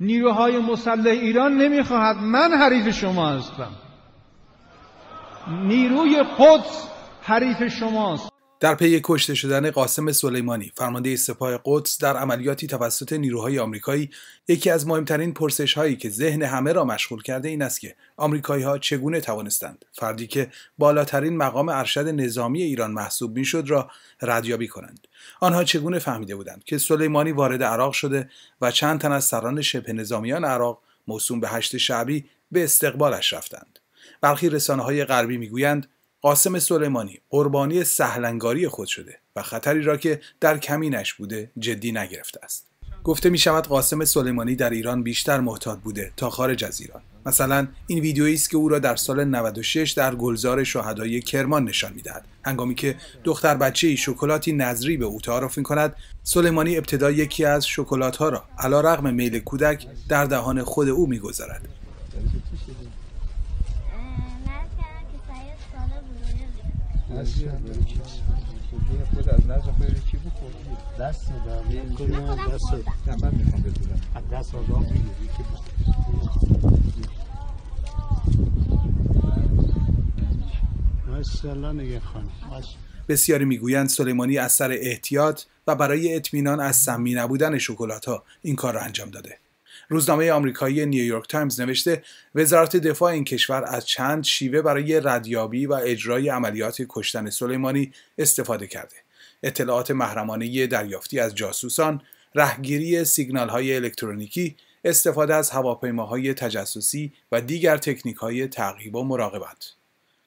نیروهای مسلح ایران نمیخواهد من حریف شما هستم نیروی قدس حریف شماست در پی کشته شدن قاسم سلیمانی فرمانده سپاه قدس در عملیاتی توسط نیروهای آمریکایی یکی از مهمترین پرسش هایی که ذهن همه را مشغول کرده این است که آمریکایی ها چگونه توانستند فردی که بالاترین مقام ارشد نظامی ایران محسوب شد را ردیابی کنند آنها چگونه فهمیده بودند که سلیمانی وارد عراق شده و چند تن از سران شبه نظامیان عراق موسوم به هشت شعبی به استقبالش رفتند برخی رسانه های غربی میگویند قاسم سلیمانی قربانی سهلنگاری خود شده و خطری را که در کمینش بوده جدی نگرفته است گفته می شود قاسم سلیمانی در ایران بیشتر محتاط بوده تا خارج از ایران مثلا این ویدیویی است که او را در سال 96 در گلزار شهدای کرمان نشان میدهد هنگامی که دختر بچه شکلاتی نظری به او تعارف می کند سلیمانی ابتدا یکی از شکلات ها را علا رغم میل کودک در دهان خود او میگذارد بسیاری میگویند سلیمانی از سر احتیاط و برای اطمینان از سمی نبودن شکلات ها این کار را انجام داده روزنامه آمریکایی نیویورک تایمز نوشته وزارت دفاع این کشور از چند شیوه برای ردیابی و اجرای عملیات کشتن سلیمانی استفاده کرده اطلاعات محرمانه دریافتی از جاسوسان رهگیری سیگنال های الکترونیکی استفاده از هواپیماهای تجسسی و دیگر تکنیک های تعقیب و مراقبت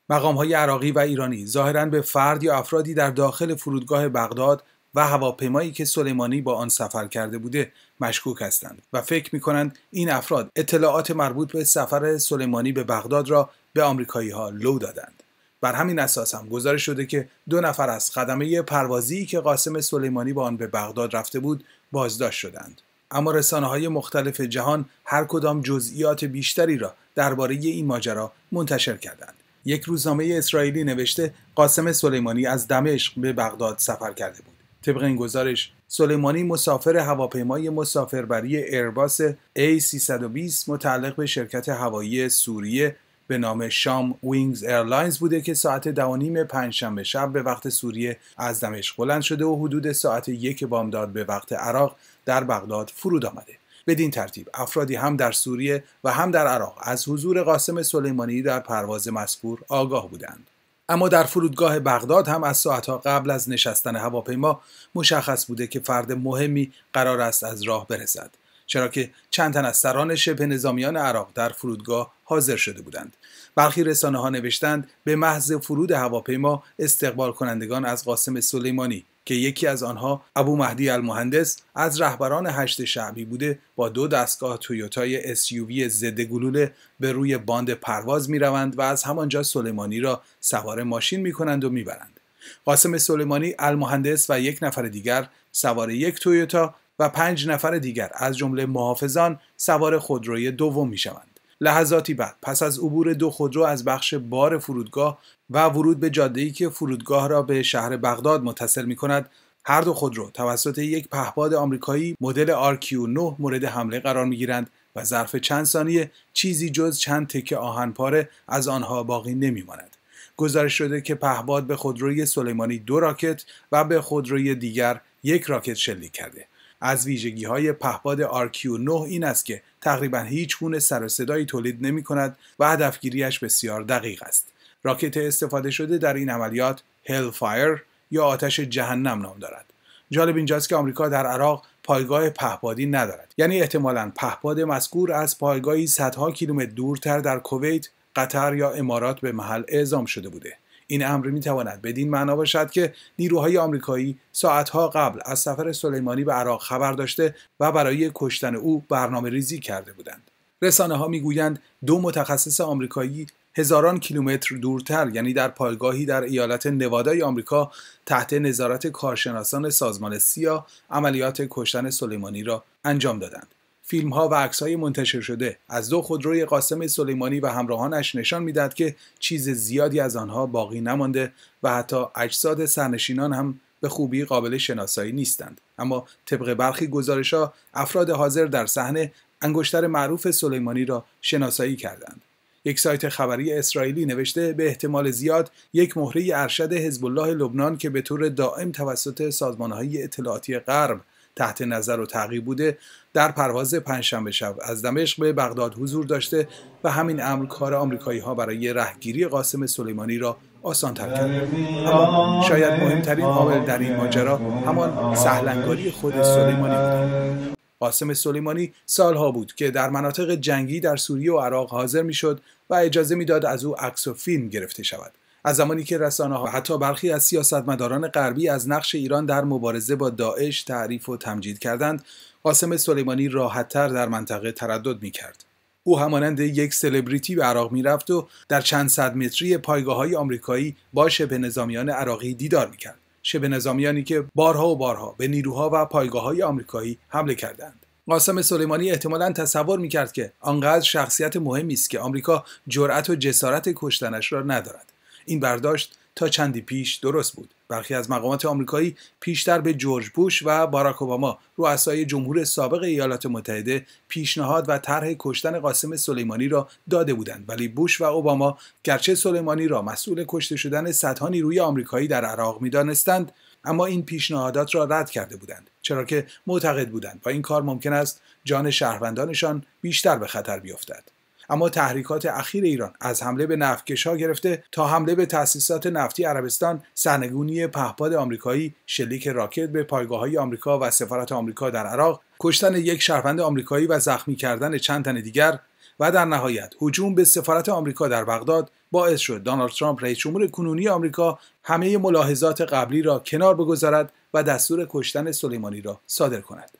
مقام های عراقی و ایرانی ظاهرا به فرد یا افرادی در داخل فرودگاه بغداد و هواپیمایی که سلیمانی با آن سفر کرده بوده مشکوک هستند و فکر می کنند این افراد اطلاعات مربوط به سفر سلیمانی به بغداد را به آمریکایی ها لو دادند بر همین اساس هم گزارش شده که دو نفر از خدمه پروازی که قاسم سلیمانی با آن به بغداد رفته بود بازداشت شدند اما رسانه های مختلف جهان هر کدام جزئیات بیشتری را درباره این ماجرا منتشر کردند یک روزنامه اسرائیلی نوشته قاسم سلیمانی از دمشق به بغداد سفر کرده بود طبق این گزارش سلیمانی مسافر هواپیمای مسافربری ایرباس A320 متعلق به شرکت هوایی سوریه به نام شام وینگز ایرلاینز بوده که ساعت دوانیم پنجشنبه شب به وقت سوریه از دمشق بلند شده و حدود ساعت یک بامداد به وقت عراق در بغداد فرود آمده بدین ترتیب افرادی هم در سوریه و هم در عراق از حضور قاسم سلیمانی در پرواز مذکور آگاه بودند اما در فرودگاه بغداد هم از ساعتها قبل از نشستن هواپیما مشخص بوده که فرد مهمی قرار است از راه برسد چرا که چند تن از سران شبه نظامیان عراق در فرودگاه حاضر شده بودند برخی رسانه ها نوشتند به محض فرود هواپیما استقبال کنندگان از قاسم سلیمانی که یکی از آنها ابو مهدی المهندس از رهبران هشت شعبی بوده با دو دستگاه تویوتای SUV ضد گلوله به روی باند پرواز می روند و از همانجا سلیمانی را سوار ماشین می کنند و می برند. قاسم سلیمانی المهندس و یک نفر دیگر سوار یک تویوتا و پنج نفر دیگر از جمله محافظان سوار خودروی دوم می شوند. لحظاتی بعد پس از عبور دو خودرو از بخش بار فرودگاه و ورود به جاده ای که فرودگاه را به شهر بغداد متصل می کند هر دو خودرو توسط یک پهپاد آمریکایی مدل RQ9 مورد حمله قرار می گیرند و ظرف چند ثانیه چیزی جز چند تکه آهن پاره از آنها باقی نمی ماند. گزارش شده که پهباد به خودروی سلیمانی دو راکت و به خودروی دیگر یک راکت شلیک کرده. از ویژگی های پهپاد RQ9 این است که تقریبا هیچ گونه سر و صدایی تولید نمی کند و هدفگیریش بسیار دقیق است. راکت استفاده شده در این عملیات Hellfire یا آتش جهنم نام دارد. جالب اینجاست که آمریکا در عراق پایگاه پهپادی ندارد یعنی احتمالا پهپاد مذکور از پایگاهی صدها کیلومتر دورتر در کویت قطر یا امارات به محل اعزام شده بوده این امر میتواند بدین معنا باشد که نیروهای آمریکایی ساعتها قبل از سفر سلیمانی به عراق خبر داشته و برای کشتن او برنامه ریزی کرده بودند رسانه ها میگویند دو متخصص آمریکایی هزاران کیلومتر دورتر یعنی در پایگاهی در ایالت نوادای آمریکا تحت نظارت کارشناسان سازمان سیا عملیات کشتن سلیمانی را انجام دادند فیلم ها و عکس های منتشر شده از دو خودروی قاسم سلیمانی و همراهانش نشان میدهد که چیز زیادی از آنها باقی نمانده و حتی اجساد سرنشینان هم به خوبی قابل شناسایی نیستند اما طبق برخی گزارش ها افراد حاضر در صحنه انگشتر معروف سلیمانی را شناسایی کردند یک سایت خبری اسرائیلی نوشته به احتمال زیاد یک مهره ارشد حزب الله لبنان که به طور دائم توسط سازمانهای اطلاعاتی غرب تحت نظر و تعقیب بوده در پرواز پنجشنبه شب از دمشق به بغداد حضور داشته و همین امر کار آمریکایی ها برای رهگیری قاسم سلیمانی را آسان تر کرد اما شاید مهمترین عامل در این ماجرا همان سهلنگاری خود سلیمانی بود قاسم سلیمانی سالها بود که در مناطق جنگی در سوریه و عراق حاضر میشد و اجازه میداد از او عکس و فیلم گرفته شود از زمانی که رسانه ها حتی برخی از سیاستمداران غربی از نقش ایران در مبارزه با داعش تعریف و تمجید کردند قاسم سلیمانی راحتتر در منطقه تردد می کرد. او همانند یک سلبریتی به عراق میرفت و در چند صد متری پایگاه های آمریکایی با شبه نظامیان عراقی دیدار میکرد شبه نظامیانی که بارها و بارها به نیروها و پایگاه های آمریکایی حمله کردند قاسم سلیمانی احتمالا تصور میکرد که آنقدر شخصیت مهمی است که آمریکا جرأت و جسارت کشتنش را ندارد این برداشت تا چندی پیش درست بود برخی از مقامات آمریکایی پیشتر به جورج بوش و باراک اوباما رؤسای جمهور سابق ایالات متحده پیشنهاد و طرح کشتن قاسم سلیمانی را داده بودند ولی بوش و اوباما گرچه سلیمانی را مسئول کشته شدن صدها نیروی آمریکایی در عراق میدانستند اما این پیشنهادات را رد کرده بودند چرا که معتقد بودند با این کار ممکن است جان شهروندانشان بیشتر به خطر بیفتد اما تحریکات اخیر ایران از حمله به نفتکشها گرفته تا حمله به تاسیسات نفتی عربستان سرنگونی پهپاد آمریکایی شلیک راکت به های آمریکا و سفارت آمریکا در عراق کشتن یک شهروند آمریکایی و زخمی کردن چند تن دیگر و در نهایت هجوم به سفارت آمریکا در بغداد باعث شد دونالد ترامپ رئیس جمهور کنونی آمریکا همه ملاحظات قبلی را کنار بگذارد و دستور کشتن سلیمانی را صادر کند.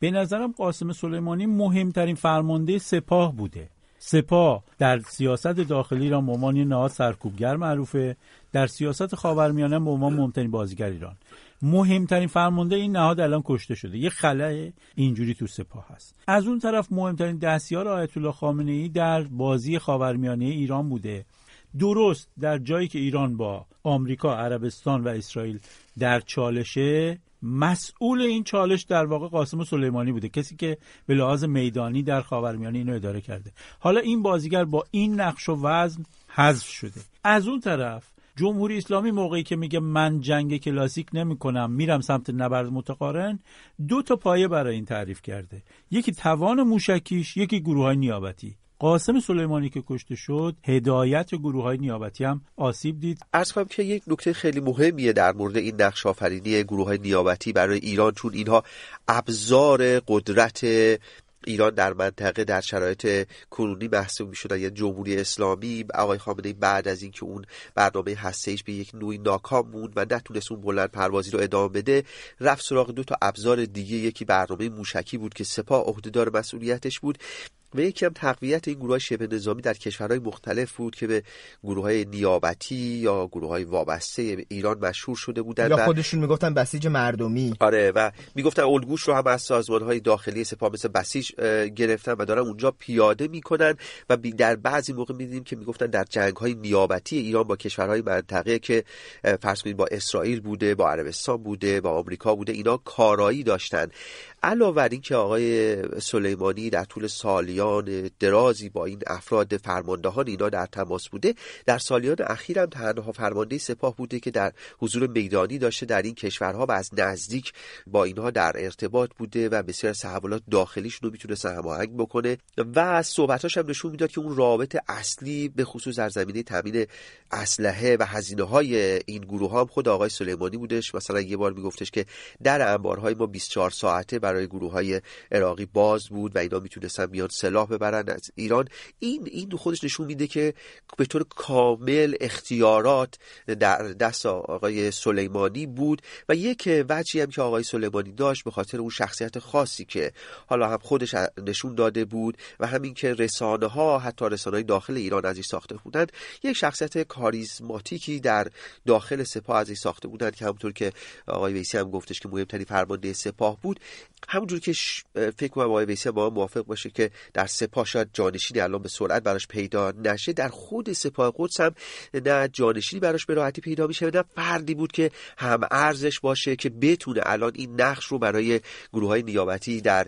به نظرم قاسم سلیمانی مهمترین فرمانده سپاه بوده سپاه در سیاست داخلی ایران به عنوان نهاد سرکوبگر معروفه در سیاست خاورمیانه به عنوان مهمترین بازیگر ایران مهمترین فرمانده این نهاد الان کشته شده یه خلای اینجوری تو سپاه هست از اون طرف مهمترین دستیار آیت الله خامنه ای در بازی خاورمیانه ایران بوده درست در جایی که ایران با آمریکا، عربستان و اسرائیل در چالشه مسئول این چالش در واقع قاسم سلیمانی بوده کسی که به لحاظ میدانی در خاورمیانه اینو اداره کرده حالا این بازیگر با این نقش و وزن حذف شده از اون طرف جمهوری اسلامی موقعی که میگه من جنگ کلاسیک نمی کنم میرم سمت نبرد متقارن دو تا پایه برای این تعریف کرده یکی توان موشکیش یکی گروه های نیابتی قاسم سلیمانی که کشته شد هدایت گروه های نیابتی هم آسیب دید ارز کنم که یک نکته خیلی مهمیه در مورد این نقش آفرینی گروه های نیابتی برای ایران چون اینها ابزار قدرت ایران در منطقه در شرایط کنونی محسوب می شدن یعنی جمهوری اسلامی آقای خامنه بعد از اینکه اون برنامه هستهش به یک نوعی ناکام بود و نتونست اون بلند پروازی رو ادامه بده رفت سراغ دو تا ابزار دیگه یکی برنامه موشکی بود که سپاه عهدهدار مسئولیتش بود و یکی هم تقویت این گروه شبه نظامی در کشورهای مختلف بود که به گروه های نیابتی یا گروه های وابسته ایران مشهور شده بودن یا خودشون میگفتن بسیج مردمی آره و میگفتن الگوش رو هم از سازمان های داخلی سپاه مثل بسیج گرفتن و دارن اونجا پیاده میکنن و در بعضی موقع میدیدیم که میگفتن در جنگ های نیابتی ایران با کشورهای منطقه که فرض با اسرائیل بوده با عربستان بوده با آمریکا بوده اینا کارایی داشتن علاوه بر اینکه آقای سلیمانی در طول درازی با این افراد فرماندهان اینا در تماس بوده در سالیان اخیر هم تنها فرمانده سپاه بوده که در حضور میدانی داشته در این کشورها و از نزدیک با اینها در ارتباط بوده و بسیار از داخلیش داخلیشون رو میتونه هماهنگ بکنه و از صحبتاش هم نشون میداد که اون رابط اصلی به خصوص در زمینه تامین اسلحه و هزینه های این گروه ها هم خود آقای سلیمانی بودش مثلا یه بار میگفتش که در انبارهای ما 24 ساعته برای گروه های عراقی باز بود و اینا میتونستن بیان سلاح ببرن از ایران این این خودش نشون میده که به طور کامل اختیارات در دست آقای سلیمانی بود و یک وجهی هم که آقای سلیمانی داشت به خاطر اون شخصیت خاصی که حالا هم خودش نشون داده بود و همین که رسانه ها حتی رسانه های داخل ایران ازش ساخته بودند یک شخصیت کاریزماتیکی در داخل سپاه ازش ساخته بودند که همونطور که آقای ویسی هم گفتش که مهمترین فرمانده سپاه بود همونجور که فکر کنم آقای ویسی با موافق باشه که در سپاه شاید جانشینی الان به سرعت براش پیدا نشه در خود سپاه قدس هم نه جانشینی براش به راحتی پیدا میشه نه فردی بود که هم ارزش باشه که بتونه الان این نقش رو برای گروه های نیابتی در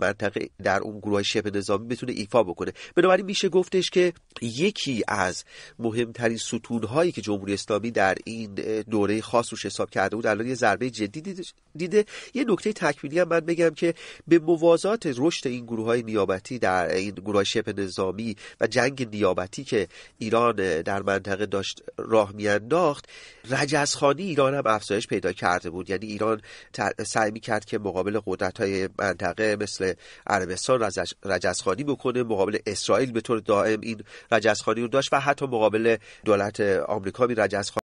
منطقه در اون گروه های شبه نظامی بتونه ایفا بکنه بنابراین میشه گفتش که یکی از مهمترین ستون هایی که جمهوری اسلامی در این دوره خاص روش حساب کرده بود الان یه ضربه جدی دیده یه نکته تکمیلی هم من بگم که به موازات رشد این گروه های نیابتی در این گروه شپ نظامی و جنگ نیابتی که ایران در منطقه داشت راه میانداخت رجزخانی ایران هم افزایش پیدا کرده بود یعنی ایران سعی کرد که مقابل قدرت های منطقه مثل عربستان رجزخانی بکنه مقابل اسرائیل به طور دائم این رجزخانی رو داشت و حتی مقابل دولت آمریکا می رجزخانی